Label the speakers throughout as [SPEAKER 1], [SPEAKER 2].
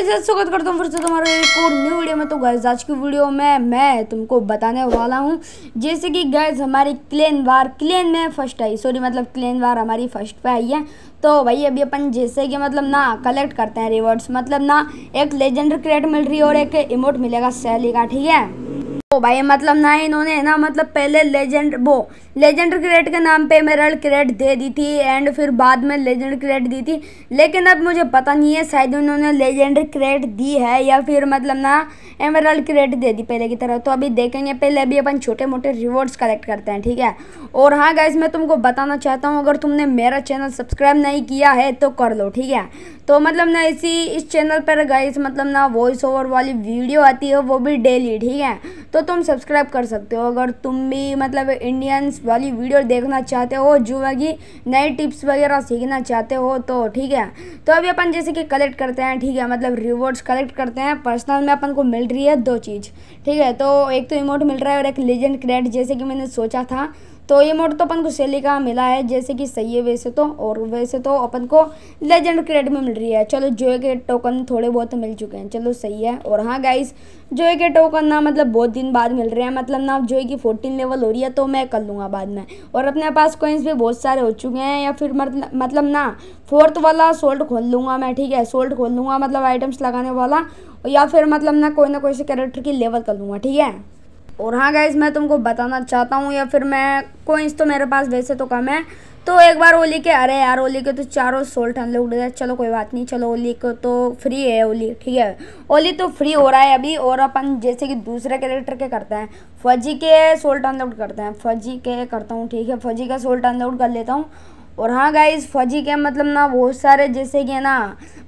[SPEAKER 1] स्वागत करता हूँ फिर से तुम्हारे एक और न्यू वीडियो में तो गैस आज की वीडियो में मैं तुमको बताने वाला हूँ जैसे कि गैस हमारी क्लेन वार क्लेन में फर्स्ट आई सॉरी मतलब क्लेन वार हमारी फर्स्ट पे आई है तो भाई अभी अपन जैसे कि मतलब ना कलेक्ट करते हैं रिवॉर्ड्स मतलब ना एक लेजेंडर क्रिएट मिल रही है और एक इमोट मिलेगा सैली का ठीक है तो भाई मतलब ना इन्होंने ना मतलब पहले लेजेंड वो लेजेंड क्रिएट के नाम पे मेरल क्रिएट दे दी थी एंड फिर बाद में लेजेंड क्रिएट दी थी लेकिन अब मुझे पता नहीं है शायद उन्होंने लेजेंड क्रिएट दी है या फिर मतलब ना एमरल क्रिएट दे दी पहले की तरह तो अभी देखेंगे पहले अभी अपन छोटे मोटे रिवॉर्ड्स कलेक्ट करते हैं ठीक है और हाँ गाइज मैं तुमको बताना चाहता हूँ अगर तुमने मेरा चैनल सब्सक्राइब नहीं किया है तो कर लो ठीक है तो मतलब ना इसी इस चैनल पर गाइज मतलब ना वॉइस ओवर वाली वीडियो आती है वो भी डेली ठीक है तो तो तुम सब्सक्राइब कर सकते हो अगर तुम भी मतलब इंडियंस वाली वीडियो देखना चाहते हो जो की नए टिप्स वगैरह सीखना चाहते हो तो ठीक है तो अभी अपन जैसे कि कलेक्ट करते हैं ठीक है मतलब रिवॉर्ड्स कलेक्ट करते हैं पर्सनल में अपन को मिल रही है दो चीज़ ठीक है तो एक तो इमोट मिल रहा है और एक लेजेंड क्रेडिट जैसे कि मैंने सोचा था तो ये मोड तो अपन को सेली का मिला है जैसे कि सही है वैसे तो और वैसे तो अपन को लेजेंड क्रेड में मिल रही है चलो जोए के टोकन थोड़े बहुत मिल चुके हैं चलो सही है और हाँ गाइस जोए के टोकन ना मतलब बहुत दिन बाद मिल रहे हैं मतलब ना जो की फोर्टीन लेवल हो रही है तो मैं कर लूँगा बाद में और अपने पास कोइंस भी बहुत सारे हो चुके हैं या फिर मतलब ना फोर्थ वाला सोल्ट खोल लूँगा मैं ठीक है सोल्ट खोल लूँगा मतलब आइटम्स लगाने वाला या फिर मतलब ना कोई ना कोई से कैरेक्टर की लेवल कर लूँगा ठीक है और हाँ गाइज मैं तुमको बताना चाहता हूँ या फिर मैं कोइंस तो मेरे पास वैसे तो कम है तो एक बार ओली के अरे यार ओली के तो चारों सोल्ट हम लोग चलो कोई बात नहीं चलो ओली को तो फ्री है ओली ठीक है ओली तो फ्री हो रहा है अभी और अपन जैसे कि दूसरे कैरेक्टर के करते हैं फौजी के सोल्ट अनलोड करते हैं फौजी के करता हूँ ठीक है फौजी का सोल्ट अनलोड कर लेता हूँ और हाँ गाइज फौजी के मतलब ना बहुत सारे जैसे कि है ना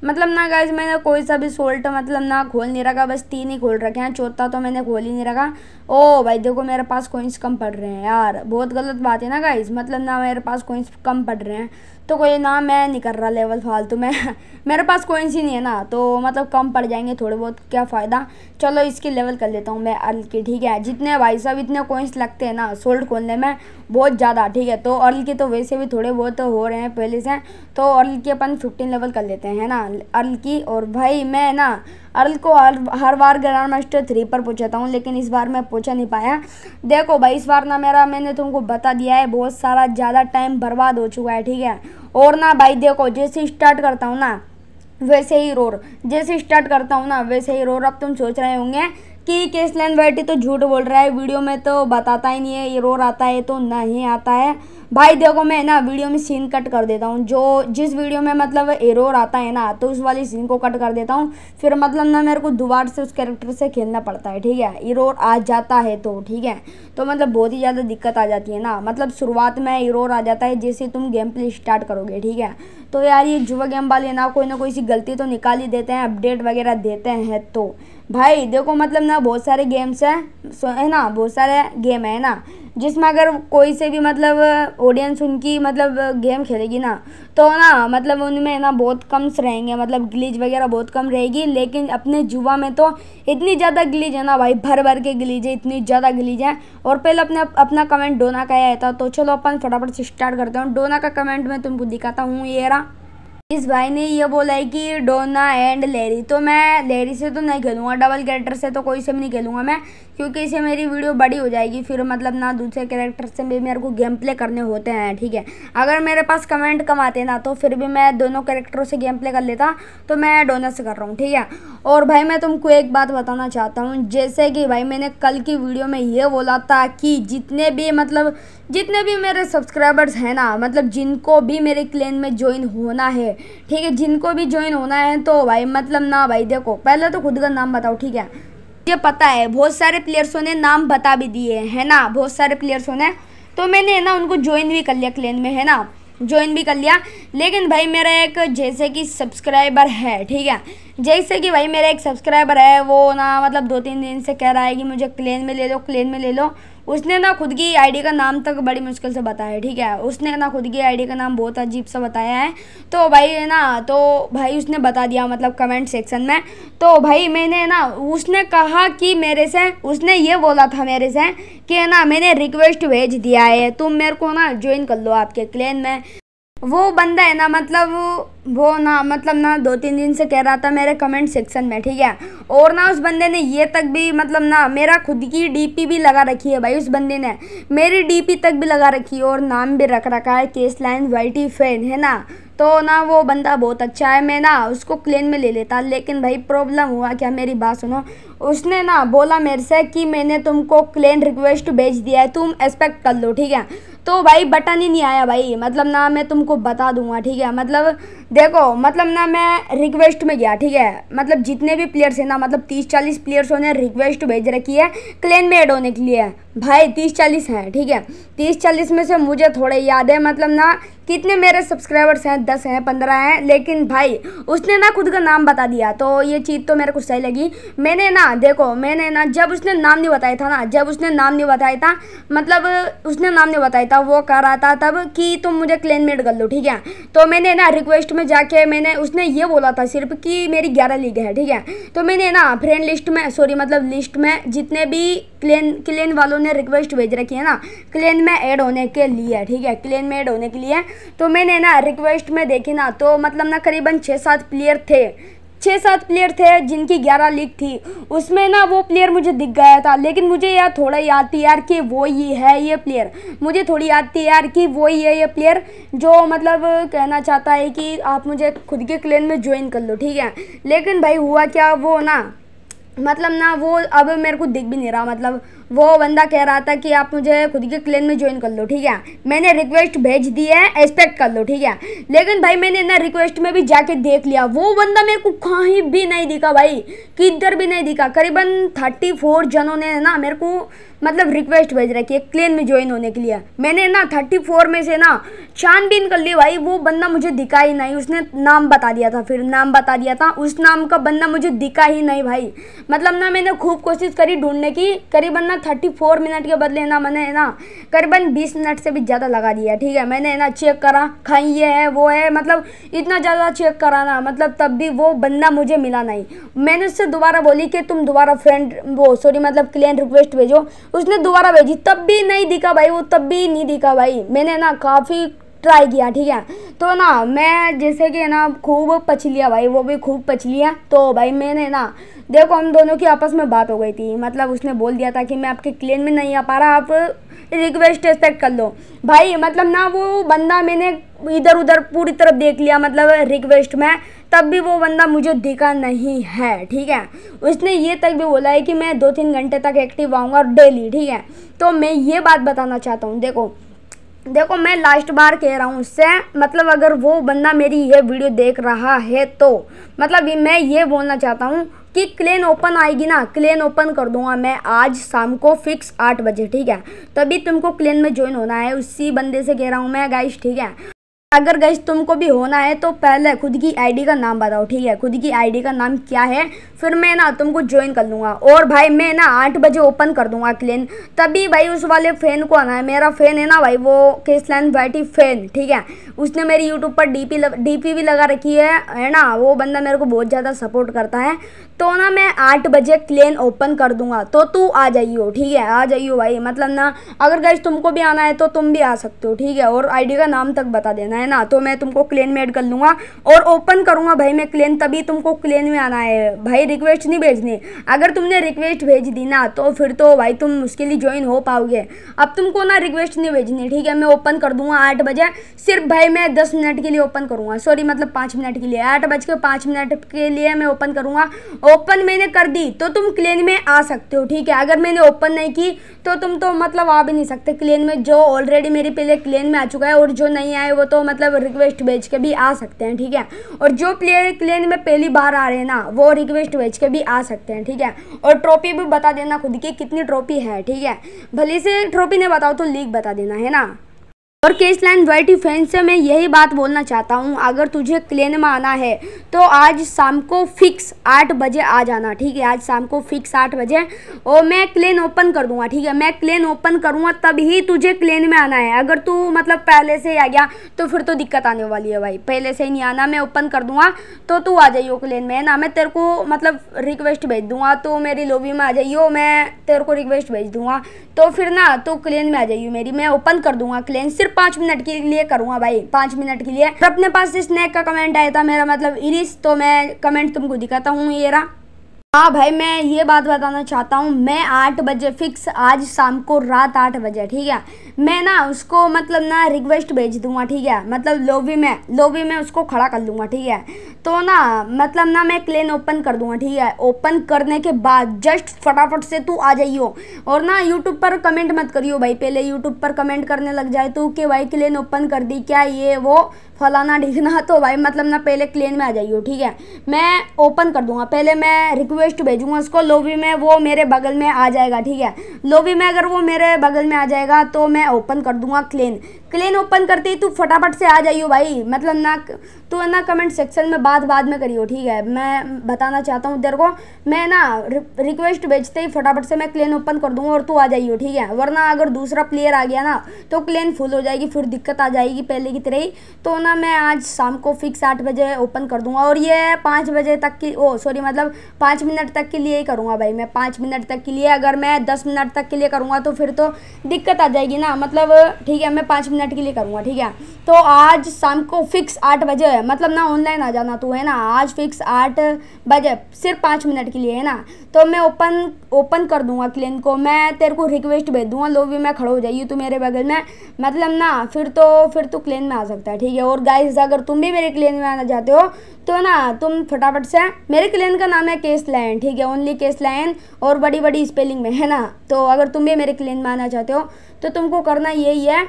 [SPEAKER 1] मतलब ना गाइज मैंने कोई सा भी सोल्ट मतलब ना खोल नहीं रखा बस तीन ही खोल रखे हैं चौथा तो मैंने खोल ही नहीं रखा ओ भाई देखो मेरे पास कोइंस कम पड़ रहे हैं यार बहुत गलत बात है ना गाइज मतलब ना मेरे पास कोइंस कम पड़ रहे हैं तो कोई ना मैं नहीं कर रहा लेवल फालतू में मेरे पास कोइंस ही नहीं है ना तो मतलब कम पड़ जाएंगे थोड़े बहुत क्या फ़ायदा चलो इसकी लेवल कर लेता हूँ मैं अर्ल की ठीक है जितने भाई साहब इतने कोइंस लगते हैं ना सोल्ड खोलने में बहुत ज़्यादा ठीक है तो अर्ल के तो वैसे भी थोड़े बहुत तो हो रहे हैं पहले से तो अर्ल के अपन फिफ्टीन लेवल कर लेते हैं ना अर्ल की और भाई मैं ना अर्ल को हर हर बार ग्रैंड मास्टर थ्री पर पूछाता हूँ लेकिन इस बार मैं पूछा नहीं पाया देखो भाई इस बार ना मेरा मैंने तुमको बता दिया है बहुत सारा ज़्यादा टाइम बर्बाद हो चुका है ठीक है और ना भाई देखो जैसे स्टार्ट करता हूँ ना वैसे ही रोर जैसे स्टार्ट करता हूँ ना वैसे ही रोर अब तुम सोच रहे होंगे कि केसलैन बैठी तो झूठ बोल रहा है वीडियो में तो बताता ही नहीं है ये रोर आता है तो नहीं आता है भाई देखो मैं ना वीडियो में सीन कट कर देता हूँ जो जिस वीडियो में मतलब एरोर आता है ना तो उस वाली सीन को कट कर देता हूँ फिर मतलब ना मेरे को दोबारा से उस कैरेक्टर से खेलना पड़ता है ठीक है एरोर आ जाता है तो ठीक है तो मतलब बहुत ही ज़्यादा दिक्कत आ जाती है ना मतलब शुरुआत में एरोर आ जाता है जैसे तुम गेम प्ले स्टार्ट करोगे ठीक है तो यार ये जुआ गेम वाले ना कोई ना कोई सी गलती तो निकाल ही देते हैं अपडेट वगैरह देते हैं तो भाई देखो मतलब ना बहुत सारे गेम्स हैं है ना बहुत सारे गेम है ना जिसमें अगर कोई से भी मतलब ऑडियंस उनकी मतलब गेम खेलेगी ना तो ना मतलब उनमें ना बहुत कम रहेंगे मतलब ग्लीच वगैरह बहुत कम रहेगी लेकिन अपने जुवा में तो इतनी ज़्यादा ग्लीज है ना भाई भर भर के ग्लीज है इतनी ज़्यादा ग्लीज है और पहले अपने अपना कमेंट डोना का आया था तो चलो अपन फटाफट से स्टार्ट करते हैं डोना का कमेंट मैं तुमको दिखाता हूँ ये रहा इस भाई ने ये बोला है कि डोना एंड लेरी तो मैं लेरी से तो नहीं खेलूँगा डबल कैरेक्टर से तो कोई से भी नहीं खेलूँगा मैं क्योंकि इससे मेरी वीडियो बड़ी हो जाएगी फिर मतलब ना दूसरे कैरेक्टर से भी मेरे को गेम प्ले करने होते हैं ठीक है अगर मेरे पास कमेंट कम आते ना तो फिर भी मैं दोनों कैरेक्टरों से गेम प्ले कर लेता तो मैं डोनर से कर रहा हूँ ठीक है और भाई मैं तुमको एक बात बताना चाहता हूँ जैसे कि भाई मैंने कल की वीडियो में ये बोला था कि जितने भी मतलब जितने भी मेरे सब्सक्राइबर्स हैं ना मतलब जिनको भी मेरे क्लेन में ज्वाइन होना है ठीक है जिनको भी ज्वाइन होना है तो भाई मतलब ना भाई देखो पहले तो खुद का नाम बताओ ठीक है मुझे पता है बहुत सारे प्लेयर्सों ने नाम बता भी दिए है ना बहुत सारे प्लेयर्सों ने तो मैंने ना उनको ज्वाइन भी कर लिया क्लेन में है ना ज्वाइन भी कर लिया लेकिन भाई मेरा एक जैसे कि सब्सक्राइबर है ठीक है जैसे कि भाई मेरा एक सब्सक्राइबर है वो ना मतलब दो तीन दिन से कह रहा है कि मुझे क्लेन में ले लो क्लेन में ले लो उसने ना खुद की आईडी का नाम तक बड़ी मुश्किल से बताया ठीक है उसने ना खुद की आईडी का नाम बहुत अजीब सा बताया है तो भाई है ना तो भाई उसने बता दिया मतलब कमेंट सेक्शन में तो भाई मैंने ना उसने कहा कि मेरे से उसने ये बोला था मेरे से कि ना मैंने रिक्वेस्ट भेज दिया है तुम मेरे को ना ज्वाइन कर लो आपके क्लैन में वो बंदा है ना मतलब वो ना मतलब ना दो तीन दिन से कह रहा था मेरे कमेंट सेक्शन में ठीक है और ना उस बंदे ने ये तक भी मतलब ना मेरा खुद की डीपी भी लगा रखी है भाई उस बंदे ने मेरी डीपी तक भी लगा रखी है और नाम भी रख रखा है केस लाइन वाइटी फैन है ना तो ना वो बंदा बहुत अच्छा है मैं ना उसको क्लेन में ले लेता लेकिन भाई प्रॉब्लम हुआ क्या मेरी बात सुनो उसने ना बोला मेरे से कि मैंने तुमको क्लेन रिक्वेस्ट भेज दिया है तुम एक्सपेक्ट कर लो ठीक है तो भाई बटन ही नहीं आया भाई मतलब ना मैं तुमको बता दूंगा ठीक है मतलब देखो मतलब ना मैं रिक्वेस्ट में गया ठीक है मतलब जितने भी प्लेयर्स हैं ना मतलब तीस चालीस प्लेयर्सों ने रिक्वेस्ट भेज रखी है क्लेन में एड होने के लिए भाई तीस चालीस हैं ठीक है तीस चालीस में से मुझे थोड़े याद है मतलब ना कितने मेरे सब्सक्राइबर्स हैं दस हैं पंद्रह हैं लेकिन भाई उसने ना खुद का नाम बता दिया तो ये चीज़ तो मेरे को सही लगी मैंने ना देखो मैंने ना जब उसने नाम नहीं बताया था ना जब उसने नाम नहीं बताया था मतलब उसने नाम नहीं बताया था वो कह रहा था तब कि तुम मुझे क्लेन मेड कर लो ठीक है तो मैंने ना रिक्वेस्ट में जाके मैंने उसने ये बोला था सिर्फ कि मेरी ग्यारह लीग है ठीक है तो मैंने ना फ्रेंड लिस्ट में सॉरी मतलब लिस्ट में जितने भी क्लेन क्लेन वालों ने रिक्वेस्ट भेज रखी है ना क्लेन में ऐड होने के लिए ठीक है क्लेन में ऐड होने के लिए तो मैंने ना रिक्वेस्ट में देखी ना तो मतलब ना करीबन छः सात प्लेयर थे छः सात प्लेयर थे जिनकी ग्यारह लीग थी उसमें ना वो प्लेयर मुझे दिख गया था लेकिन मुझे यार थोड़ा याद थी यार कि वो ये है ये प्लेयर मुझे थोड़ी याद थी यार कि वो ये ये प्लेयर जो मतलब कहना चाहता है कि आप मुझे खुद के क्लेन में ज्वाइन कर लो ठीक है लेकिन भाई हुआ क्या वो ना मतलब ना वो अब मेरे को दिख भी नहीं रहा मतलब वो बंदा कह रहा था कि आप मुझे खुद के क्लेन में ज्वाइन कर लो ठीक है मैंने रिक्वेस्ट भेज दी है एक्सपेक्ट कर लो ठीक है लेकिन भाई मैंने ना रिक्वेस्ट में भी जाके देख लिया वो बंदा मेरे को कहीं भी नहीं दिखा भाई किधर भी नहीं दिखा करीबन थर्टी फोर जनों ने ना मेरे को मतलब रिक्वेस्ट भेज रखी है क्लेन में ज्वाइन होने के लिए मैंने ना थर्टी फोर में से ना छानबीन कर ली भाई वो बंदा मुझे दिखा ही नहीं उसने नाम बता दिया था फिर नाम बता दिया था उस नाम का बंदा मुझे दिखा ही नहीं भाई मतलब ना मैंने खूब कोशिश करी ढूंढने की करीबन ना थर्टी फोर मिनट के बदले ना मैंने है ना करीबन बीस मिनट से भी ज़्यादा लगा दिया ठीक है मैंने ना चेक करा खाई ये है वो है मतलब इतना ज़्यादा चेक करा ना मतलब तब भी वो बंदा मुझे मिला नहीं मैंने उससे दोबारा बोली कि तुम दोबारा फ्रेंड वो सॉरी मतलब क्लियंट रिक्वेस्ट भेजो उसने दोबारा भेजी तब भी नहीं दिखा भाई वो तब भी नहीं दिखा भाई मैंने ना काफ़ी ट्राई किया ठीक है तो ना मैं जैसे कि ना खूब पछ लिया भाई वो भी खूब पछ लिया तो भाई मैंने ना देखो हम दोनों की आपस में बात हो गई थी मतलब उसने बोल दिया था कि मैं आपके क्लेन में नहीं आ पा रहा आप रिक्वेस्ट एक्सेप्ट कर लो भाई मतलब ना वो बंदा मैंने इधर उधर पूरी तरफ देख लिया मतलब रिक्वेस्ट में तब भी वो बंदा मुझे दिखा नहीं है ठीक है उसने ये तक भी बोला है कि मैं दो तीन घंटे तक एक्टिव आऊँगा डेली ठीक है तो मैं ये बात बताना चाहता हूँ देखो देखो मैं लास्ट बार कह रहा हूँ उससे मतलब अगर वो बंदा मेरी ये वीडियो देख रहा है तो मतलब मैं ये बोलना चाहता हूँ कि क्लेन ओपन आएगी ना क्लेन ओपन कर दूंगा मैं आज शाम को फिक्स आठ बजे ठीक है तभी तुमको क्लेन में ज्वाइन होना है उसी बंदे से कह रहा हूँ मैं गाइश ठीक है अगर गई तुमको भी होना है तो पहले खुद की आईडी का नाम बताओ ठीक है खुद की आईडी का नाम क्या है फिर मैं ना तुमको ज्वाइन कर लूँगा और भाई मैं ना आठ बजे ओपन कर दूंगा क्लेन तभी भाई उस वाले फ़ैन को आना है मेरा फ़ैन है ना भाई वो केसलैन वाइटी फ़ैन ठीक है उसने मेरी यूट्यूब पर डी पी डी पी भी लगा रखी है है ना वो बंदा मेरे को बहुत ज़्यादा सपोर्ट करता है तो ना मैं आठ बजे क्लेन ओपन कर दूंगा तो तू आ जाइयो ठीक है आ जाइयो भाई मतलब ना अगर गई तुमको भी आना है तो तुम भी आ सकते हो ठीक है और आई का नाम तक बता देना है ना तो मैं तुमको क्लेन में ऐड कर लूँगा और ओपन करूँगा भाई मैं क्लेन तभी तुमको क्लेन में आना है भाई रिक्वेस्ट नहीं भेजनी अगर तुमने रिक्वेस्ट भेज दी ना तो फिर तो भाई तुम उसके लिए ज्वाइन हो पाओगे अब तुमको ना रिक्वेस्ट नहीं भेजनी ठीक है मैं ओपन कर दूँगा आठ बजे सिर्फ भाई मैं दस मिनट के लिए ओपन करूँगा सॉरी मतलब पाँच मिनट के लिए आठ बज के पाँच मिनट के लिए मैं ओपन करूँगा ओपन मैंने कर दी तो तुम क्लेन में आ सकते हो ठीक है अगर मैंने ओपन नहीं की तो तुम तो मतलब आ भी नहीं सकते क्लेन में जो ऑलरेडी मेरे पहले क्लेन में आ चुका है और जो नहीं आए वो तो मतलब रिक्वेस्ट भेज के भी आ सकते हैं ठीक है और जो प्लेयर क्लेन में पहली बार आ रहे हैं ना वो रिक्वेस्ट भेज के भी आ सकते हैं ठीक है और ट्रॉफी भी बता देना खुद की कितनी ट्रॉफी है ठीक है भले से ट्रॉफी नहीं बताओ तो लीग बता देना है ना और केस लाइन वाइट डिफेंस से मैं यही बात बोलना चाहता हूँ अगर तुझे क्लेन में आना है तो आज शाम को फिक्स आठ बजे आ जाना ठीक है आज शाम को फिक्स आठ बजे और मैं क्लेन ओपन कर दूंगा ठीक है मैं क्लेन ओपन करूँगा तभी तुझे क्लेन में आना है अगर तू मतलब पहले से ही आ गया तो फिर तो दिक्कत आने वाली है भाई पहले से ही नहीं आना मैं ओपन कर दूँगा तो तू आ जाइयो क्लेन में ना मैं तेरे को मतलब रिक्वेस्ट भेज दूँगा तो मेरी लॉबी में आ जाइयो मैं तेरे को रिक्वेस्ट भेज दूँगा तो फिर ना तो क्लेन में आ जाइयो मेरी मैं ओपन कर दूँगा क्लेन सिर्फ सिर्फ पांच मिनट के लिए करूंगा भाई पांच मिनट के लिए अपने पास स्नैक का कमेंट आया था मेरा मतलब इरिस तो मैं कमेंट तुमको दिखाता हूँ ये रहा हाँ भाई मैं ये बात बताना चाहता हूँ मैं आठ बजे फिक्स आज शाम को रात आठ बजे ठीक है मैं ना उसको मतलब ना रिक्वेस्ट भेज दूंगा ठीक है मतलब लोवी में लोवी में उसको खड़ा कर लूँगा ठीक है तो ना मतलब ना मैं क्लेन ओपन कर दूंगा ठीक है ओपन करने के बाद जस्ट फटाफट से तू आ जाइयो और ना यूट्यूब पर कमेंट मत करियो भाई पहले यूट्यूब पर कमेंट करने लग जाए तो कि भाई क्लेन ओपन कर दी क्या ये वो फलाना ढिकना तो भाई मतलब ना पहले क्लेन में आ जाइए ठीक है मैं ओपन कर दूंगा पहले मैं रिक्वेस्ट भेजूंगा उसको लोबी में वो मेरे बगल में आ जाएगा ठीक है लोबी में अगर वो मेरे बगल में आ जाएगा तो मैं ओपन कर दूंगा क्लेन क्लेन ओपन करते ही तू फटाफट से आ जाइयो भाई मतलब ना तो ना कमेंट सेक्शन में बात बाद में करियो ठीक है मैं बताना चाहता हूँ तेरे को मैं ना रिक्वेस्ट भेजते ही फटाफट से मैं क्लेन ओपन कर दूँगा और तू आ जाइयो ठीक है वरना अगर दूसरा प्लेयर आ गया ना तो क्लेन फुल हो जाएगी फिर दिक्कत आ जाएगी पहले की तरह ही तो ना ना मैं आज शाम को फिक्स आठ बजे ओपन कर दूंगा और ये पाँच बजे तक की ओ सॉरी मतलब पाँच मिनट तक के लिए ही करूँगा भाई मैं पाँच मिनट तक के लिए अगर मैं दस मिनट तक के लिए करूँगा तो फिर तो दिक्कत आ जाएगी ना मतलब ठीक है मैं पाँच मिनट के लिए करूँगा ठीक है तो आज शाम को फिक्स आठ बजे मतलब ना ऑनलाइन आ जाना तू है ना आज फिक्स आठ बजे सिर्फ पाँच मिनट के लिए है ना तो मैं ओपन ओपन कर दूंगा क्लिन को मैं तेरे को रिक्वेस्ट भेज दूंगा लो भी मैं खड़ो हो जाइए तू मेरे बगल में मतलब ना फिर तो फिर तो क्लेन में आ सकता है ठीक है और और गाइस अगर तुम भी मेरे क्लेन में आना चाहते हो तो ना तुम फटाफट से मेरे क्लेन का नाम है केस लाइन ठीक है ओनली केस लाइन और बड़ी बड़ी स्पेलिंग में है ना तो अगर तुम भी मेरे क्लेन में आना चाहते हो तो तुमको करना यही है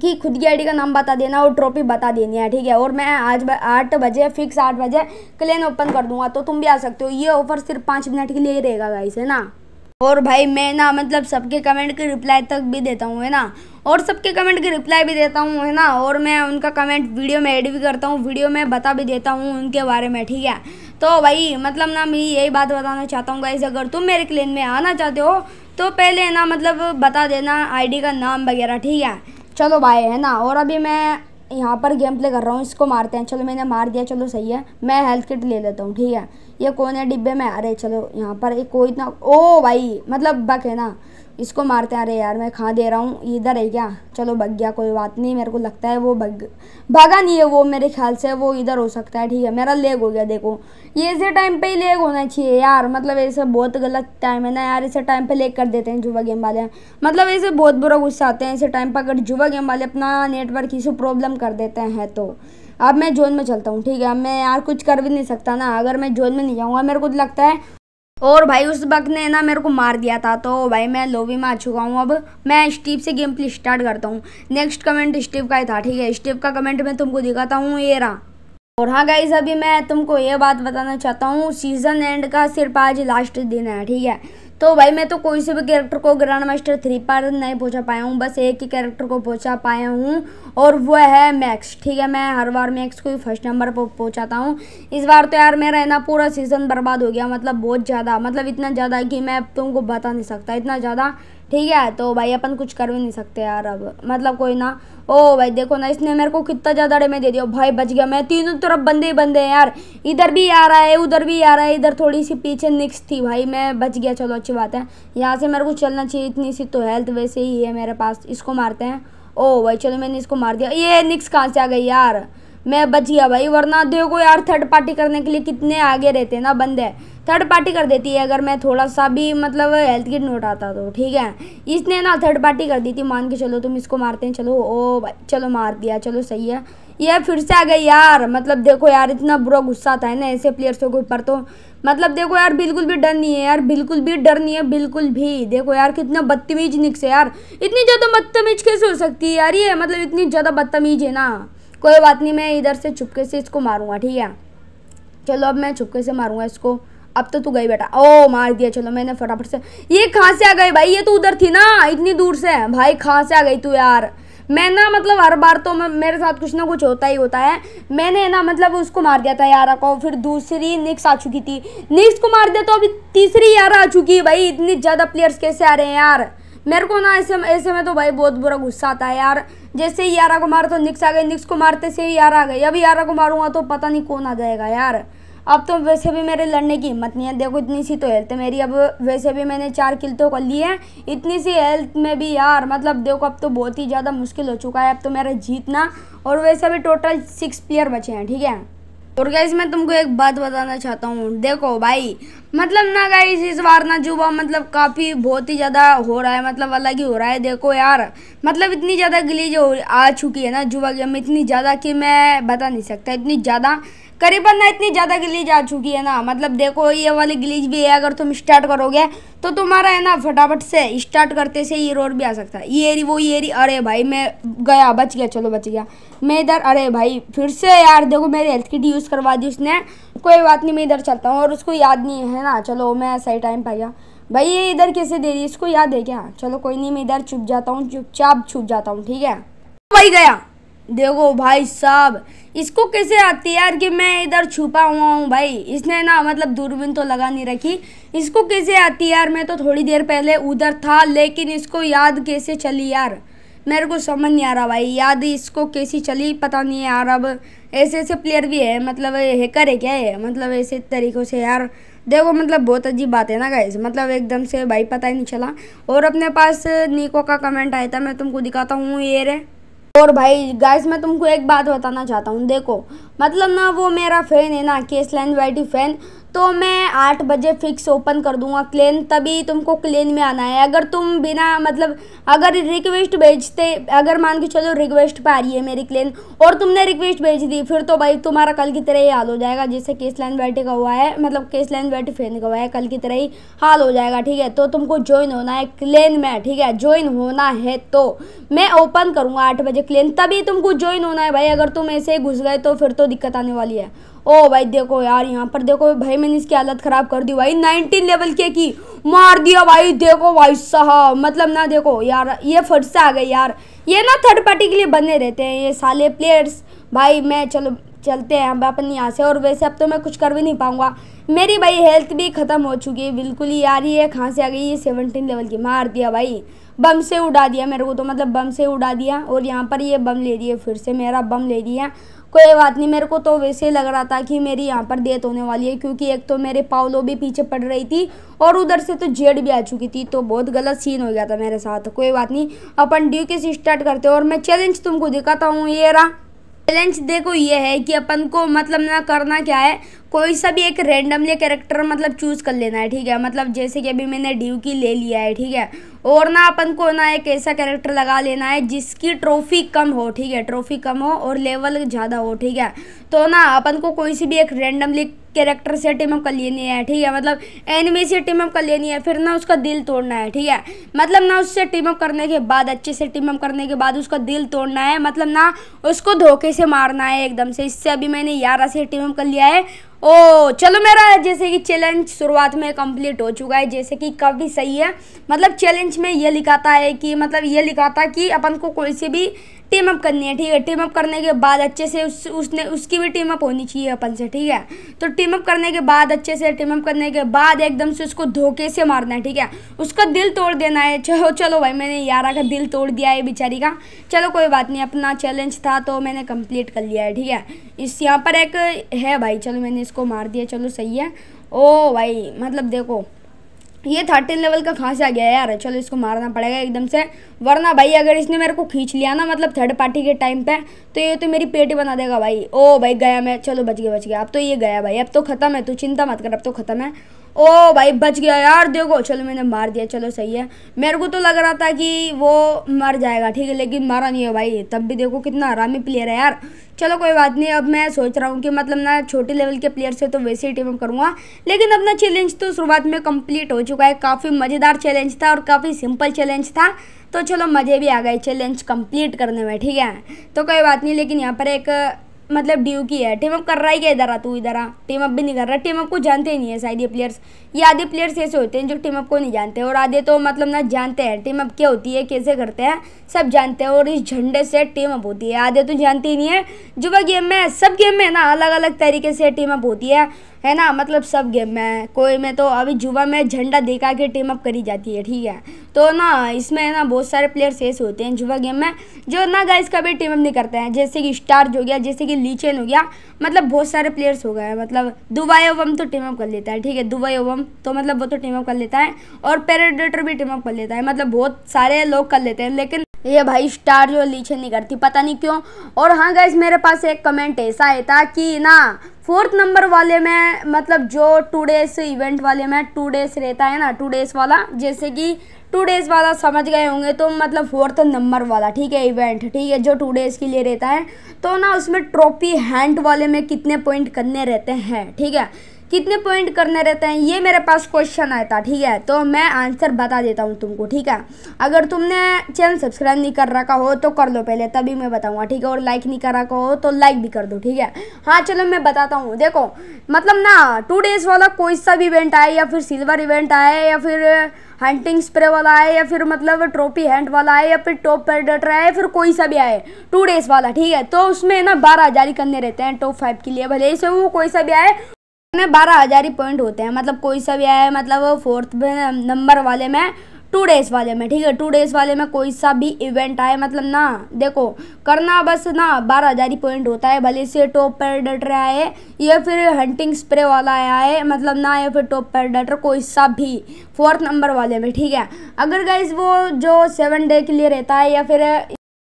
[SPEAKER 1] कि खुद की आईडी का नाम बता देना और ट्रॉफी बता देनी है ठीक है और मैं आज आठ बजे फिक्स आठ बजे क्लेन ओपन कर दूंगा तो तुम भी आ सकते हो ये ऑफर सिर्फ पाँच मिनट के लिए ही रहेगा गाइस है ना और भाई मैं ना मतलब सबके कमेंट की रिप्लाई तक भी देता हूँ है ना और सबके कमेंट की रिप्लाई भी देता हूँ है ना और मैं उनका कमेंट वीडियो में एड भी करता हूँ वीडियो में बता भी देता हूँ उनके बारे में ठीक है तो भाई मतलब ना मैं यही बात बताना चाहता हूँ गाइज अगर तुम मेरे क्लेन में आना चाहते हो तो पहले ना मतलब बता देना आई का नाम वगैरह ठीक है चलो भाई है ना और अभी मैं यहाँ पर गेम प्ले कर रहा हूँ इसको मारते हैं चलो मैंने मार दिया चलो सही है मैं हेल्थ किट ले लेता हूँ ठीक है ये कौन है डिब्बे में अरे चलो यहाँ पर एक कोई इतना ओ भाई मतलब बक है ना इसको मारते हैं अरे यार मैं खा दे रहा हूँ इधर है क्या चलो भग गया कोई बात नहीं मेरे को लगता है वो भग भागा नहीं है वो मेरे ख्याल से वो इधर हो सकता है ठीक है मेरा लेग हो गया देखो ये ऐसे टाइम पे ही लेग होना चाहिए यार मतलब ऐसे बहुत गलत टाइम है ना यार ऐसे टाइम पे लेग कर देते हैं जुबा गेम वाले मतलब ऐसे बहुत बुरा गुस्सा आते हैं ऐसे टाइम पर अगर जुवा गेम वाले अपना नेटवर्क इसे प्रॉब्लम कर देते हैं तो अब मैं जोन में चलता हूँ ठीक है अब मैं यार कुछ कर भी नहीं सकता ना अगर मैं जोन में नहीं जाऊँगा मेरे को लगता है और भाई उस वक्त ने ना मेरे को मार दिया था तो भाई मैं लोवी में आ चुका हूँ अब मैं स्टीव से गेम प्ले स्टार्ट करता हूँ नेक्स्ट कमेंट स्टीव का ही था ठीक है स्टीव का कमेंट मैं तुमको दिखाता हूँ ये रहा और हाँ गाइज अभी मैं तुमको ये बात बताना चाहता हूँ सीज़न एंड का सिर्फ आज लास्ट दिन है ठीक है तो भाई मैं तो कोई से भी कैरेक्टर को ग्रैंड मास्टर थ्री पर नहीं पहुंचा पाया हूँ बस एक ही कैरेक्टर को पहुंचा पाया हूँ और वो है मैक्स ठीक है मैं हर बार मैक्स को फर्स्ट नंबर पर पहुँचाता हूँ इस बार तो यार मेरा ना पूरा सीज़न बर्बाद हो गया मतलब बहुत ज़्यादा मतलब इतना ज़्यादा कि मैं तुमको बता नहीं सकता इतना ज़्यादा ठीक है तो भाई अपन कुछ कर भी नहीं सकते यार अब मतलब कोई ना ओ भाई देखो ना इसने मेरे को कितना ज़्यादा डेमेज दे दिया भाई बच गया मैं तीनों तरफ बंदे ही बंदे हैं यार इधर भी आ रहा है उधर भी आ रहा है इधर थोड़ी सी पीछे निक्स थी भाई मैं बच गया चलो अच्छी बात है यहाँ से मेरे को चलना चाहिए इतनी सी तो हेल्थ वैसे ही है मेरे पास इसको मारते हैं ओ भाई चलो मैंने इसको मार दिया ये निक्स कहाँ से आ गई यार मैं बच गया भाई वरना देखो यार थर्ड पार्टी करने के लिए कितने आगे रहते हैं ना बंदे थर्ड पार्टी कर देती है अगर मैं थोड़ा सा भी मतलब हेल्थ किट नोट आता तो ठीक है इसने ना थर्ड पार्टी कर दी थी मान के चलो तुम इसको मारते हैं चलो ओ भाई चलो मार दिया चलो सही है ये फिर से आ गई यार मतलब देखो यार इतना बुरा गुस्सा आता है ना ऐसे प्लेयर्सों के ऊपर तो मतलब देखो यार बिल्कुल भी डर नहीं है यार बिल्कुल भी डर नहीं है बिल्कुल भी देखो यार कितना बदतमीज निक से यार इतनी ज़्यादा बदतमीज कैसे हो सकती है यार ये मतलब इतनी ज़्यादा बदतमीज है ना कोई बात नहीं मैं इधर से छुपके से इसको मारूंगा ठीक है चलो अब मैं छुपके से मारूंगा इसको अब तो तू गई बेटा ओ मार दिया चलो मैंने फटाफट से ये कहाँ से आ गई भाई ये तो उधर थी ना इतनी दूर से भाई कहाँ से आ गई तू यार मैं ना मतलब हर बार तो मेरे साथ कुछ ना कुछ होता ही होता है मैंने ना मतलब उसको मार दिया था यारा को फिर दूसरी निक्स आ चुकी थी निक्स को मार दिया तो अभी तीसरी यारा आ चुकी है भाई इतनी ज़्यादा प्लेयर्स कैसे आ रहे हैं यार मेरे को ना ऐसे ऐसे में तो भाई बहुत बुरा गुस्सा आता है यार जैसे ही यारा को मारो तो निक्स आ गए निक्स को मारते से ही यारा आ गए अभी यारा को मारूंगा तो पता नहीं कौन आ जाएगा यार अब तो वैसे भी मेरे लड़ने की हिम्मत नहीं है देखो इतनी सी तो हेल्थ है मेरी अब वैसे भी मैंने चार किल तो कर ली है इतनी सी हेल्थ में भी यार मतलब देखो अब तो बहुत ही ज़्यादा मुश्किल हो चुका है अब तो मेरा जीतना और वैसे भी टोटल सिक्स प्लेयर बचे हैं ठीक है और गाइज मैं तुमको एक बात बताना चाहता हूँ देखो भाई मतलब ना गाइज इस बार ना जुबा मतलब काफ़ी बहुत ही ज़्यादा हो रहा है मतलब अलग ही हो रहा है देखो यार मतलब इतनी ज़्यादा जो आ चुकी है ना जुबा गेम इतनी ज़्यादा कि मैं बता नहीं सकता इतनी ज़्यादा करीबन ना इतनी ज़्यादा गिलीज आ चुकी है ना मतलब देखो ये वाली गिलीज भी है अगर तुम स्टार्ट करोगे तो तुम्हारा है ना फटाफट से स्टार्ट करते से ये रोड भी आ सकता है ये एरी वो ये एरी अरे भाई मैं गया बच गया चलो बच गया मैं इधर अरे भाई फिर से यार देखो मेरी हेल्थ किट यूज़ करवा दी उसने कोई बात नहीं मैं इधर चलता हूँ और उसको याद नहीं है ना चलो मैं सही टाइम पर गया भाई ये इधर कैसे दे रही है इसको याद है क्या चलो कोई नहीं मैं इधर छुप जाता हूँ चुपचाप छुप जाता हूँ ठीक है भाई गया देखो भाई साहब इसको कैसे आती यार कि मैं इधर छुपा हुआ हूँ भाई इसने ना मतलब दूरबीन तो लगा नहीं रखी इसको कैसे आती यार मैं तो थोड़ी देर पहले उधर था लेकिन इसको याद कैसे चली यार मेरे को समझ नहीं आ रहा भाई याद इसको कैसी चली पता नहीं यार अब ऐसे ऐसे प्लेयर भी है मतलब हैकर है क्या है मतलब ऐसे तरीक़ों से यार देखो मतलब बहुत अजीब बात है ना गाइज मतलब एकदम से भाई पता ही नहीं चला और अपने पास निको का कमेंट आया था मैं तुमको दिखाता हूँ ये रे और भाई गाइस मैं तुमको एक बात बताना चाहता हूँ देखो मतलब ना वो मेरा फ़ैन है ना केस लैंड वाइटी फ़ैन तो मैं आठ बजे फिक्स ओपन कर दूंगा क्लेन तभी तुमको क्लेन में आना है अगर तुम बिना मतलब अगर रिक्वेस्ट भेजते अगर मान के चलो रिक्वेस्ट पर आ रही है मेरी क्लेन और तुमने रिक्वेस्ट भेज दी फिर तो भाई तुम्हारा कल की तरह ही हाल हो जाएगा जैसे केस लाइन बैठे का हुआ है मतलब केस लाइन बैठे फेन का हुआ है कल की तरह ही हाल हो जाएगा ठीक है तो तुमको ज्वाइन होना है क्लेन में ठीक है ज्वाइन होना है तो मैं ओपन करूँगा आठ बजे क्लेन तभी तुमको ज्वाइन होना है भाई अगर तुम ऐसे घुस गए तो फिर तो दिक्कत आने वाली है ओ भाई देखो यार यहाँ पर देखो भाई मैंने इसकी हालत ख़राब कर दी भाई नाइनटीन लेवल के की मार दिया भाई देखो भाई साहब मतलब ना देखो यार ये फट से आ गए यार ये ना थर्ड पार्टी के लिए बने रहते हैं ये साले प्लेयर्स भाई मैं चलो चलते हैं हम अपन यहाँ से और वैसे अब तो मैं कुछ कर भी नहीं पाऊँगा मेरी भाई हेल्थ भी ख़त्म हो चुकी है बिल्कुल ही यार ये कहाँ से आ गई ये सेवनटीन लेवल की मार दिया भाई बम से उड़ा दिया मेरे को तो मतलब बम से उड़ा दिया और यहाँ पर ये बम ले दिए फिर से मेरा बम ले दिया कोई बात नहीं मेरे को तो वैसे लग रहा था कि मेरी यहाँ पर डेथ होने वाली है क्योंकि एक तो मेरे पावलो भी पीछे पड़ रही थी और उधर से तो जेड भी आ चुकी थी तो बहुत गलत सीन हो गया था मेरे साथ कोई बात नहीं अपन ड्यू के से स्टार्ट करते हैं और मैं चैलेंज तुमको दिखाता हूँ ये रहा चैलेंज देखो ये है कि अपन को मतलब ना करना क्या है कोई सा भी एक रेंडमली कैरेक्टर मतलब चूज़ कर लेना है ठीक है मतलब जैसे कि अभी मैंने ड्यू की ले लिया है ठीक है और ना अपन को ना एक ऐसा कैरेक्टर लगा लेना है जिसकी ट्रॉफी कम हो ठीक है ट्रॉफी कम हो और लेवल ज़्यादा हो ठीक है तो ना अपन को कोई सी भी एक रेंडमली कैरेक्टर से टीम अप कर लेनी है ठीक है मतलब एनिमी से टीम अप कर लेनी है फिर ना उसका दिल तोड़ना है ठीक है मतलब ना उससे टीम अप करने के बाद अच्छे से टीम अप करने के बाद उसका दिल तोड़ना है मतलब ना उसको धोखे से मारना है एकदम से इससे अभी मैंने यारह से टीम अप कर लिया है ओ चलो मेरा जैसे कि चैलेंज शुरुआत में कंप्लीट हो चुका है जैसे कि काफ़ी सही है मतलब चैलेंज में ये लिखाता है कि मतलब ये लिखाता है कि अपन को कोई से भी टीम अप करनी है ठीक है टीम अप करने के बाद अच्छे से उस उसने उसकी भी टीम अप होनी चाहिए अपन से ठीक है तो टीम अप करने के बाद अच्छे से टीम अप करने के बाद एकदम से उसको धोखे से मारना है ठीक है उसका दिल तोड़ देना है चलो चलो भाई मैंने यारा का दिल तोड़ दिया है बेचारी का चलो कोई बात नहीं अपना चैलेंज था तो मैंने कम्प्लीट कर लिया है ठीक है इस यहाँ पर एक है भाई चलो मैंने इसको मार दिया चलो सही है ओ भाई मतलब देखो ये थर्टीन लेवल का खांसी आ गया यार चलो इसको मारना पड़ेगा एकदम से वरना भाई अगर इसने मेरे को खींच लिया ना मतलब थर्ड पार्टी के टाइम पे तो ये तो मेरी पेटी बना देगा भाई ओ भाई गया मैं चलो बच गया बच गया अब तो ये गया भाई अब तो खत्म है तू चिंता मत कर अब तो खत्म है ओ भाई बच गया यार देखो चलो मैंने मार दिया चलो सही है मेरे को तो लग रहा था कि वो मर जाएगा ठीक है लेकिन मारा नहीं है भाई तब भी देखो कितना आरामी प्लेयर है यार चलो कोई बात नहीं अब मैं सोच रहा हूँ कि मतलब ना छोटे लेवल के प्लेयर से तो वैसे ही टीम करूँगा लेकिन अपना चैलेंज तो शुरुआत में कंप्लीट हो चुका है काफ़ी मज़ेदार चैलेंज था और काफ़ी सिंपल चैलेंज था तो चलो मज़े भी आ गए चैलेंज कंप्लीट करने में ठीक है तो कोई बात नहीं लेकिन यहाँ पर एक मतलब ड्यू की है टीम अप कर रहा है क्या इधर आ तू इधर आ टीम अप भी नहीं कर रहा टीम अप को जानते ही नहीं है शायद ये प्लेयर्स ये आधे प्लेयर्स ऐसे होते हैं जो टीम अप को नहीं जानते और आधे तो मतलब ना जानते हैं टीम अप क्या होती है कैसे करते हैं सब जानते हैं और इस झंडे से टीम अप होती है आधे तो जानते ही नहीं है जो वह गेम में सब गेम में ना अलग अलग तरीके से टीम अप होती है है ना मतलब सब गेम में कोई में तो अभी जुबा में झंडा देखा के टीम अप करी जाती है ठीक है तो ना इसमें ना बहुत सारे प्लेयर्स ऐसे होते हैं जुवा गेम में जो ना गाइस कभी टीम अप नहीं करते हैं जैसे कि स्टार हो गया जैसे कि लीचेन हो गया मतलब बहुत सारे प्लेयर्स हो गए मतलब दुबई ओवम तो टीम अप कर लेता है ठीक है दुबई ओवम तो मतलब वो तो टीम अप कर लेता है और पेरेडेटर भी टीम अप कर लेता है मतलब बहुत सारे लोग कर लेते हैं लेकिन ये भाई स्टार जो लीचे नहीं करती पता नहीं क्यों और हाँ गैस मेरे पास एक कमेंट ऐसा आया था कि ना फोर्थ नंबर वाले में मतलब जो टू डेज इवेंट वाले में टू डेज रहता है ना टू डेज वाला जैसे कि टू डेज़ वाला समझ गए होंगे तो मतलब फोर्थ नंबर वाला ठीक है इवेंट ठीक है जो टू डेज़ के लिए रहता है तो ना उसमें ट्रॉफी हैंड वाले में कितने पॉइंट करने रहते हैं ठीक है कितने पॉइंट करने रहते हैं ये मेरे पास क्वेश्चन आया था ठीक है तो मैं आंसर बता देता हूँ तुमको ठीक है अगर तुमने चैनल सब्सक्राइब नहीं कर रखा हो तो कर लो पहले तभी मैं बताऊँगा ठीक है और लाइक नहीं कर रखा हो तो लाइक भी कर दो ठीक है हाँ चलो मैं बताता हूँ देखो मतलब ना टू डेज़ वाला कोई सा भी इवेंट आए या फिर सिल्वर इवेंट आए या फिर हंटिंग स्प्रे वाला आए या फिर मतलब ट्रॉफी हैंड वाला आए या फिर टॉप पेडेटर आए फिर कोई सा भी आए टू डेज वाला ठीक है तो उसमें ना बारह हज़ार ही करने रहते हैं टॉप फाइव के लिए भले ही से वो कोई सा भी आए बारह हज़ार ही पॉइंट होते हैं मतलब कोई सा भी आए मतलब फोर्थ नंबर वाले में टू डेज़ वाले में ठीक है टू डेज़ वाले में कोई सा भी इवेंट आए मतलब ना देखो करना बस ना बारह हजार ही पॉइंट होता है भले से टॉप रहा आए या फिर हंटिंग स्प्रे वाला आया है मतलब ना या फिर टॉप डटर कोई सा भी फोर्थ नंबर वाले में ठीक है अगर गाइज वो जो सेवन डे के लिए रहता है या फिर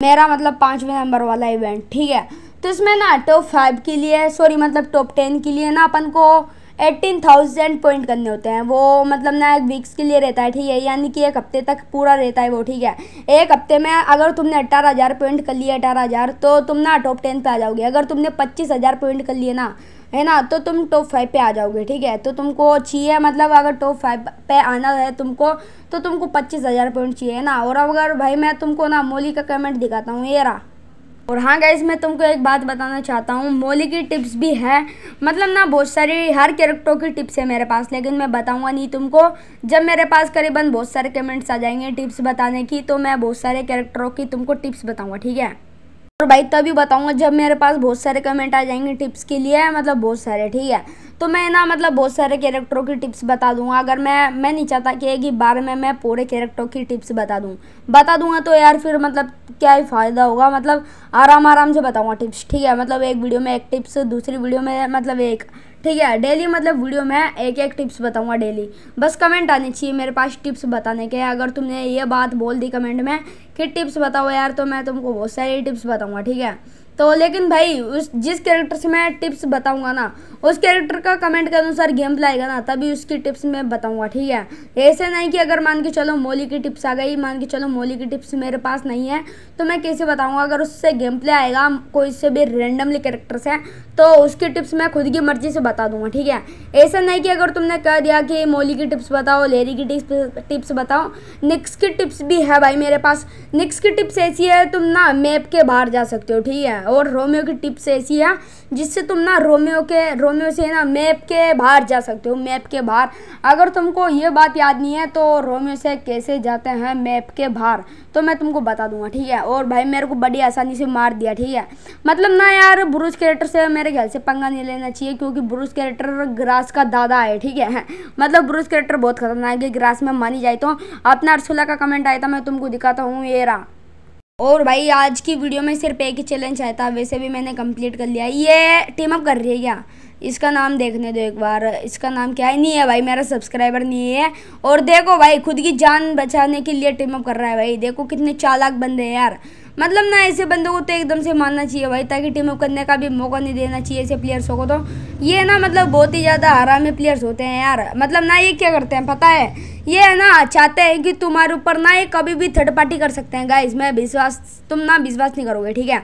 [SPEAKER 1] मेरा मतलब पाँचवें नंबर वाला इवेंट ठीक है तो इसमें ना टॉप फाइव के लिए सॉरी मतलब टॉप टेन के लिए ना अपन को एट्टीन थाउजेंड पॉइंट करने होते हैं वो मतलब ना एक वीक्स के लिए रहता है ठीक है यानी कि एक हफ्ते तक पूरा रहता है वो ठीक है एक हफ्ते में अगर तुमने अठारह हज़ार पॉइंट कर लिए अठारह हज़ार तो तुम ना टॉप टेन पे आ जाओगे अगर तुमने पच्चीस हज़ार पॉइंट कर लिए ना है ना तो तुम टॉप फाइव पे आ जाओगे ठीक है तो तुमको चाहिए मतलब अगर टॉप फाइव पे आना है तुमको तो तुमको पच्चीस हज़ार पॉइंट चाहिए ना और अगर भाई मैं तुमको ना मोली का कमेंट दिखाता हूँ ये रहा और हाँ गाइज मैं तुमको एक बात बताना चाहता हूँ मोली की टिप्स भी है मतलब ना बहुत सारी हर कैरेक्टरों की टिप्स है मेरे पास लेकिन मैं बताऊँगा नहीं तुमको जब मेरे पास करीबन बहुत सारे कमेंट्स आ जाएंगे टिप्स बताने की तो मैं बहुत सारे कैरेक्टरों की तुमको टिप्स बताऊँगा ठीक है और भाई तभी बताऊंगा जब मेरे पास बहुत सारे कमेंट आ जाएंगे टिप्स के लिए मतलब बहुत सारे ठीक है तो मैं ना मतलब बहुत सारे कैरेक्टरों की टिप्स बता दूंगा अगर मैं मैं नहीं चाहता कि एक ही बार में मैं पूरे कैरेक्टरों की टिप्स बता दूँ बता दूंगा तो यार फिर मतलब क्या ही फ़ायदा होगा मतलब आराम आराम से बताऊंगा टिप्स ठीक है मतलब एक वीडियो में एक टिप्स दूसरी वीडियो में मतलब एक ठीक है डेली मतलब वीडियो में एक एक टिप्स बताऊंगा डेली बस कमेंट आने चाहिए मेरे पास टिप्स बताने के अगर तुमने ये बात बोल दी कमेंट में कि टिप्स बताओ यार तो मैं तुमको बहुत सारी टिप्स बताऊंगा ठीक है तो लेकिन भाई उस जिस कैरेक्टर से मैं टिप्स बताऊंगा ना उस कैरेक्टर का कमेंट के अनुसार गेम प्ले आएगा ना तभी उसकी टिप्स मैं बताऊंगा ठीक है ऐसे नहीं कि अगर मान के चलो मोली की टिप्स आ गई मान के चलो मोली की टिप्स मेरे पास नहीं है तो मैं कैसे बताऊंगा अगर उससे गेम प्ले आएगा कोई से भी रेंडमली कैरेक्टर से तो उसकी टिप्स मैं खुद की मर्जी से बता दूंगा ठीक है ऐसा नहीं कि अगर तुमने कह दिया कि मोली की टिप्स बताओ लेरी की टिप्स टिप्स बताओ निक्स की टिप्स भी है भाई मेरे पास निक्स की टिप्स ऐसी है तुम ना मैप के बाहर जा सकते हो ठीक है और रोमियो की टिप्स ऐसी है जिससे तुम ना रोमियो के रोमियो से ना मैप के बाहर जा सकते हो मैप के बाहर अगर तुमको ये बात याद नहीं है तो रोमियो से कैसे जाते हैं मैप के बाहर तो मैं तुमको बता दूंगा ठीक है और भाई मेरे को बड़ी आसानी से मार दिया ठीक है मतलब ना यार ब्रूज कैरेक्टर से मेरे ख्याल से पंगा नहीं लेना चाहिए क्योंकि ब्रूज कैरेक्टर ग्रास का दादा है ठीक है मतलब ब्रूज कैरेक्टर बहुत खतरनाक है ग्रास में मानी जाए तो अपना अरसुला का कमेंट आया था मैं तुमको दिखाता हूँ ये रहा और भाई आज की वीडियो में सिर्फ एक ही चैलेंज आया था वैसे भी मैंने कंप्लीट कर लिया ये टीम अप कर रही है क्या इसका नाम देखने दो एक बार इसका नाम क्या है नहीं है भाई मेरा सब्सक्राइबर नहीं है और देखो भाई खुद की जान बचाने के लिए टीम अप कर रहा है भाई देखो कितने चालाक बंदे हैं यार मतलब ना ऐसे बंदों को तो एकदम से मानना चाहिए भाई ताकि टीम अप करने का भी मौका नहीं देना चाहिए ऐसे प्लेयर्सों को तो ये ना मतलब बहुत ही ज़्यादा हरामी प्लेयर्स होते हैं यार मतलब ना ये क्या करते हैं पता है ये है ना चाहते हैं कि तुम्हारे ऊपर ना ये कभी भी थर्ड पार्टी कर सकते हैं गाइज मैं विश्वास तुम ना विश्वास नहीं करोगे ठीक है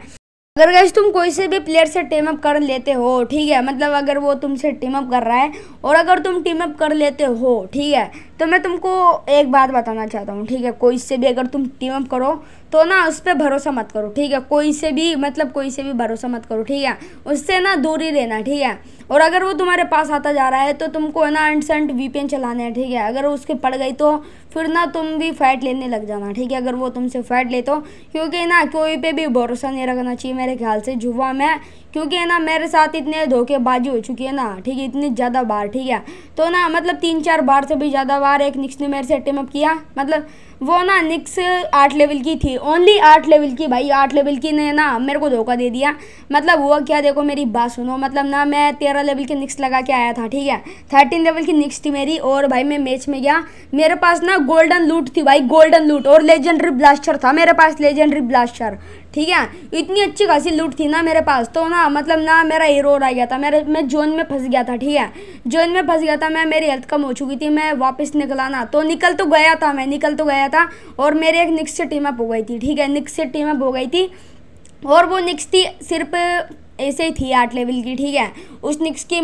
[SPEAKER 1] अगर गैस तुम कोई से भी प्लेयर से टीम अप कर लेते हो ठीक है मतलब अगर वो तुमसे टीम अप कर रहा है और अगर तुम टीम अप कर लेते हो ठीक है तो मैं तुमको एक बात बताना चाहता हूँ ठीक है कोई से भी अगर तुम टीम अप करो तो ना उस पर भरोसा मत करो ठीक है कोई से भी मतलब कोई से भी भरोसा मत करो ठीक है उससे ना दूरी रहना ठीक है और अगर वो तुम्हारे पास आता जा रहा है तो तुमको ना इंसेंट वीपेन चलाना है ठीक है अगर उसके पड़ गई तो फिर ना तुम भी फैट लेने लग जाना ठीक है अगर वो तुमसे फैट ले तो क्योंकि ना कोई पे भी भरोसा नहीं रखना चाहिए मेरे ख्याल से जुवा में क्योंकि है ना मेरे साथ इतने धोखेबाजी हो चुकी है ना ठीक है इतनी ज़्यादा बार ठीक है तो ना मतलब तीन चार बार से भी ज़्यादा बार एक निक्स ने मेरे से अप किया मतलब वो ना निक्स आठ लेवल की थी ओनली आठ लेवल की भाई आठ लेवल की ने ना मेरे को धोखा दे दिया मतलब हुआ क्या देखो मेरी बात सुनो मतलब ना मैं तेरह लेवल के निक्स लगा के आया था ठीक है थर्टीन लेवल की निक्स थी मेरी और भाई मैं मैच में गया मेरे पास ना गोल्डन लूट थी भाई गोल्डन लूट और लेजेंडरी ब्लास्टर था मेरे पास लेजेंडरी ब्लास्टर ठीक है इतनी अच्छी खासी लूट थी ना मेरे पास तो ना मतलब ना मेरा हीरो आ गया था मेरे मैं जोन में फंस गया था ठीक है जोन में फंस गया था मैं मेरी हेल्थ कम हो चुकी थी मैं वापस निकलाना तो निकल तो गया था मैं निकल तो गया था और मेरे एक निक्स से टीम अप हो गई थी ठीक है निक्स से टीम अप हो गई थी और वो निक्स थी सिर्फ ऐसे ही थी आठ लेवल की ठीक है उस निक्स की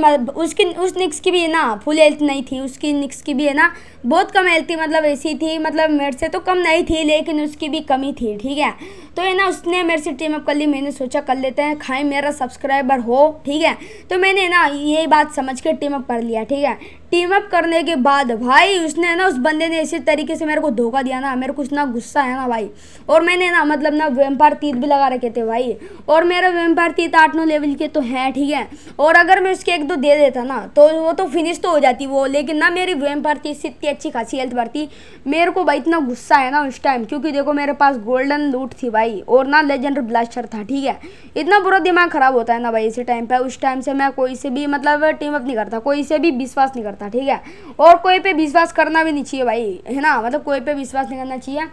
[SPEAKER 1] उसकी उस निक्स की भी है ना फुल हेल्थ नहीं थी उसकी निक्स की भी है ना बहुत कम हेल्थ थी मतलब ऐसी थी मतलब मेरे से तो कम नहीं थी लेकिन उसकी भी कमी थी ठीक है तो है ना उसने मेरे से टीम अप कर ली मैंने सोचा कर लेते हैं खाई मेरा सब्सक्राइबर हो ठीक है तो मैंने ना यही बात समझ के टीम अप कर लिया ठीक है टीम अप करने के बाद भाई उसने ना उस बंदे ने इसी तरीके से मेरे को धोखा दिया ना मेरे को इतना गुस्सा है ना भाई और मैंने ना मतलब ना वेम्पायर तीत भी लगा रखे थे भाई और मेरा वेम्पायर तीत आठ नौ लेवल के तो हैं ठीक है और अगर मैं उसके एक दो दे देता ना तो वो तो फिनिश तो हो जाती वो लेकिन ना मेरी वेम्पायर तीत से इतनी अच्छी खासी हेल्थ बढ़ती मेरे को भाई इतना गुस्सा है ना उस टाइम क्योंकि देखो मेरे पास गोल्डन लूट थी भाई भाई और ना लेजेंडर ब्लास्टर था ठीक है इतना बुरा दिमाग ख़राब होता है ना भाई इसी टाइम पे उस टाइम से मैं कोई से भी मतलब टीम अप नहीं करता कोई से भी विश्वास नहीं करता ठीक है और कोई पे विश्वास करना भी नहीं चाहिए भाई है ना मतलब कोई पे विश्वास नहीं करना चाहिए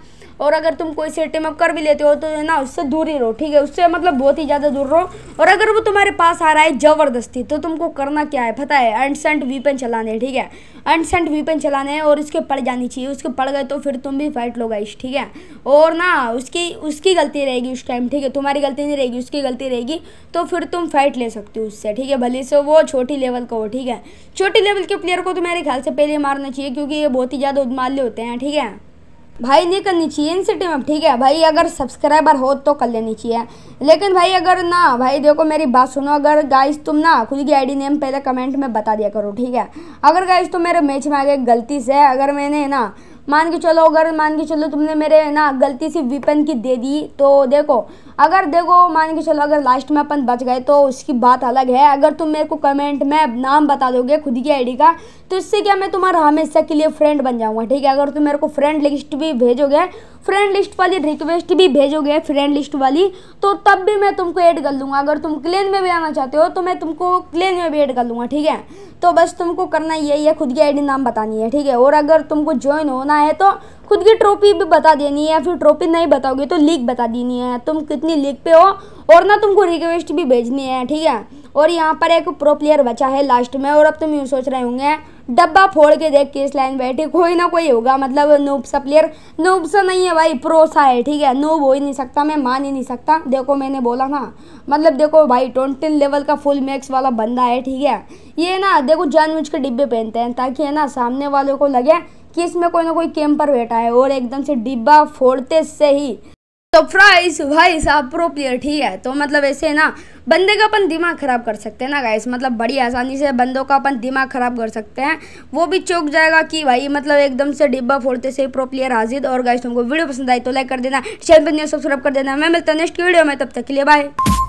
[SPEAKER 1] और अगर तुम कोई से टीम अप कर भी लेते हो तो है ना उससे दूर ही रहो ठीक है उससे मतलब बहुत ही ज़्यादा दूर रहो और अगर वो तुम्हारे पास आ रहा है ज़बरदस्ती तो तुमको करना क्या है पता है अनसेंट वीपन चलाने ठीक है अनसेंट वीपन चलाने और उसके पड़ जानी चाहिए उसके पड़ गए तो फिर तुम भी फाइट लोग ठीक है और ना उसकी उसकी गलती रहेगी उस टाइम ठीक है तुम्हारी गलती नहीं रहेगी उसकी गलती रहेगी तो फिर तुम फाइट ले सकते हो उससे ठीक है भले से वो छोटी लेवल का हो ठीक है छोटी लेवल के प्लेयर को तो मेरे ख्याल से पहले मारना चाहिए क्योंकि ये बहुत ही ज़्यादा उदमाल्य होते हैं ठीक है भाई नहीं करनी चाहिए इनसे टीम अब ठीक है भाई अगर सब्सक्राइबर हो तो कर लेनी चाहिए लेकिन भाई अगर ना भाई देखो मेरी बात सुनो अगर गाइस तुम ना खुद की आईडी नेम पहले कमेंट में बता दिया करो ठीक है अगर गाइस तुम मेरे मैच में आ गए गलती से अगर मैंने ना मान के चलो अगर मान के चलो तुमने मेरे ना गलती से वीपन की दे दी तो देखो अगर देखो मान के चलो अगर लास्ट में अपन बच गए तो उसकी बात अलग है अगर तुम मेरे को कमेंट में नाम बता दोगे खुद की आईडी का तो इससे क्या मैं तुम्हारा हमेशा के लिए फ्रेंड बन जाऊंगा ठीक है अगर तुम मेरे को फ्रेंड लिस्ट भी भेजोगे फ्रेंड लिस्ट वाली रिक्वेस्ट भी भेजोगे फ्रेंड लिस्ट वाली तो तब भी मैं तुमको ऐड कर लूँगा अगर तुम क्लेन में भी आना चाहते हो तो मैं तुमको क्लेन में भी ऐड कर लूँगा ठीक है तो बस तुमको करना यही है खुद की आईडी नाम बतानी है ठीक है और अगर तुमको ज्वाइन होना है तो खुद की ट्रॉफी भी बता देनी है या फिर ट्रॉफी नहीं बताओगे तो लीग बता देनी है तुम कितनी लीग पे हो और ना तुमको रिक्वेस्ट भी भेजनी है ठीक है और यहाँ पर एक प्रो प्लेयर बचा है लास्ट में और अब तुम यूँ सोच रहे होंगे डब्बा फोड़ के देख के इस लाइन बैठे कोई ना कोई होगा मतलब नोब सा प्लेयर नोब सा नहीं है भाई प्रो सा है ठीक है नोब हो ही नहीं सकता मैं मान ही नहीं सकता देखो मैंने बोला ना मतलब देखो भाई टोनटिन लेवल का फुल मैक्स वाला बंदा है ठीक है ये ना देखो जानबूझ के डिब्बे पहनते हैं ताकि है ना सामने वालों को लगे कि इसमें कोई ना कोई कैंपर बैठा है और एकदम से डिब्बा फोड़ते से ही तो भाई वाइस अप्रोप्रिएट ठीक है तो मतलब ऐसे ना बंदे का अपन दिमाग ख़राब कर सकते हैं ना गाइस मतलब बड़ी आसानी से बंदों का अपन दिमाग ख़राब कर सकते हैं वो भी चौक जाएगा कि भाई मतलब एकदम से डिब्बा फोड़ते से प्रो प्लेयर हाजिर और गाइस तुमको वीडियो पसंद आई तो लाइक कर देना चैनल पर सब्सक्राइब कर देना मैं मिलता हूँ नेक्स्ट वीडियो में तब तक के लिए बाय